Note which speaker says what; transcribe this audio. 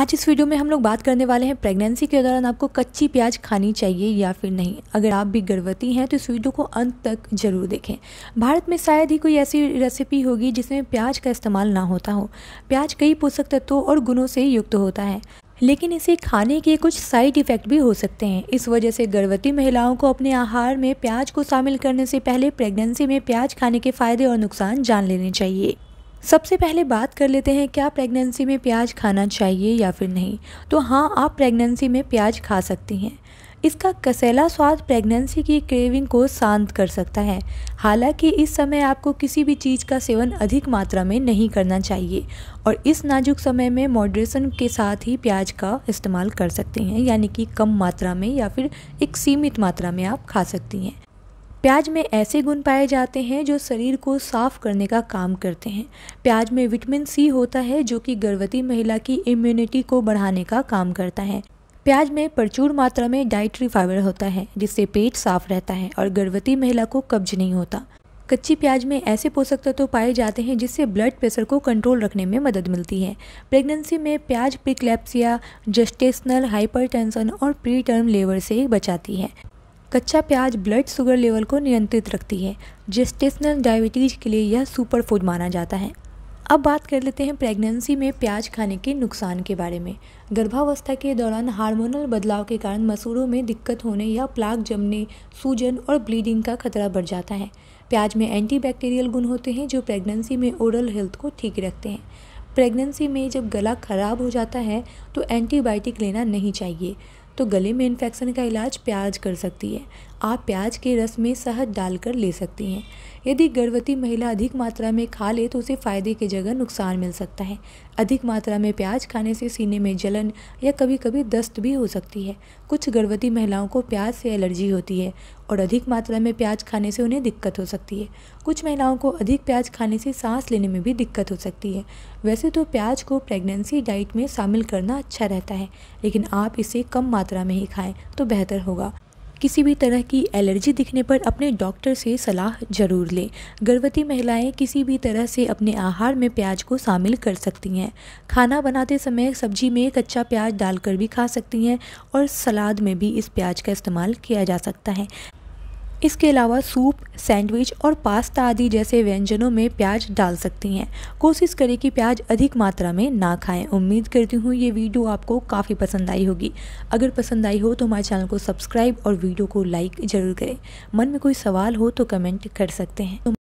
Speaker 1: आज इस वीडियो में हम लोग बात करने वाले हैं प्रेगनेंसी के दौरान आपको कच्ची प्याज खानी चाहिए या फिर नहीं अगर आप भी गर्भवती हैं तो इस वीडियो को अंत तक जरूर देखें भारत में शायद ही कोई ऐसी रेसिपी होगी जिसमें प्याज का इस्तेमाल ना होता हो प्याज कई पोषक तत्वों और गुणों से युक्त होता है लेकिन इसे खाने के कुछ साइड इफ़ेक्ट भी हो सकते हैं इस वजह से गर्भवती महिलाओं को अपने आहार में प्याज को शामिल करने से पहले प्रेगनेंसी में प्याज खाने के फायदे और नुकसान जान लेने चाहिए सबसे पहले बात कर लेते हैं क्या प्रेगनेंसी में प्याज खाना चाहिए या फिर नहीं तो हाँ आप प्रेगनेंसी में प्याज खा सकती हैं इसका कसैला स्वाद प्रेगनेंसी की क्रेविंग को शांत कर सकता है हालांकि इस समय आपको किसी भी चीज़ का सेवन अधिक मात्रा में नहीं करना चाहिए और इस नाजुक समय में मॉड्रेशन के साथ ही प्याज का इस्तेमाल कर सकते हैं यानी कि कम मात्रा में या फिर एक सीमित मात्रा में आप खा सकती हैं प्याज में ऐसे गुण पाए जाते हैं जो शरीर को साफ करने का काम करते हैं प्याज में विटामिन सी होता है जो कि गर्भवती महिला की इम्यूनिटी को बढ़ाने का काम करता है प्याज में प्रचुर मात्रा में डाइट्री फाइबर होता है जिससे पेट साफ रहता है और गर्भवती महिला को कब्ज नहीं होता कच्ची प्याज में ऐसे पोषक तत्व तो पाए जाते हैं जिससे ब्लड प्रेशर को कंट्रोल रखने में मदद मिलती है प्रेगनेंसी में प्याज प्रिक्लेप्सिया जस्टेशनल हाइपरटेंशन और प्री टर्म लेवर से बचाती है कच्चा प्याज ब्लड शुगर लेवल को नियंत्रित रखती है जेस्टेशनल डायबिटीज़ के लिए यह सुपर फूड माना जाता है अब बात कर लेते हैं प्रेगनेंसी में प्याज खाने के नुकसान के बारे में गर्भावस्था के दौरान हार्मोनल बदलाव के कारण मसूरों में दिक्कत होने या प्लाग जमने सूजन और ब्लीडिंग का खतरा बढ़ जाता है प्याज में एंटीबैक्टीरियल गुण होते हैं जो प्रेगनेंसी में ओरल हेल्थ को ठीक रखते हैं प्रेगनेंसी में जब गला खराब हो जाता है तो एंटीबायोटिक लेना नहीं चाहिए तो गले में इन्फेक्शन का इलाज प्याज कर सकती है आप प्याज के रस में शहद डालकर ले सकती हैं यदि गर्भवती महिला अधिक मात्रा में खा ले तो उसे फ़ायदे की जगह नुकसान मिल सकता है अधिक मात्रा में प्याज खाने से सीने में जलन या कभी कभी दस्त भी हो सकती है कुछ गर्भवती महिलाओं को प्याज से एलर्जी होती है और अधिक मात्रा में प्याज खाने से उन्हें दिक्कत हो सकती है कुछ महिलाओं को अधिक प्याज खाने से सांस लेने में भी दिक्कत हो सकती है वैसे तो प्याज को प्रेगनेंसी डाइट में शामिल करना अच्छा रहता है लेकिन आप इसे कम मात्रा में ही खाएं तो बेहतर होगा किसी भी तरह की एलर्जी दिखने पर अपने डॉक्टर से सलाह ज़रूर लें गर्भवती महिलाएं किसी भी तरह से अपने आहार में प्याज को शामिल कर सकती हैं खाना बनाते समय सब्जी में कच्चा प्याज डालकर भी खा सकती हैं और सलाद में भी इस प्याज का इस्तेमाल किया जा सकता है इसके अलावा सूप सैंडविच और पास्ता आदि जैसे व्यंजनों में प्याज डाल सकती हैं कोशिश करें कि प्याज अधिक मात्रा में ना खाएं उम्मीद करती हूँ ये वीडियो आपको काफ़ी पसंद आई होगी अगर पसंद आई हो तो हमारे चैनल को सब्सक्राइब और वीडियो को लाइक ज़रूर करें मन में कोई सवाल हो तो कमेंट कर सकते हैं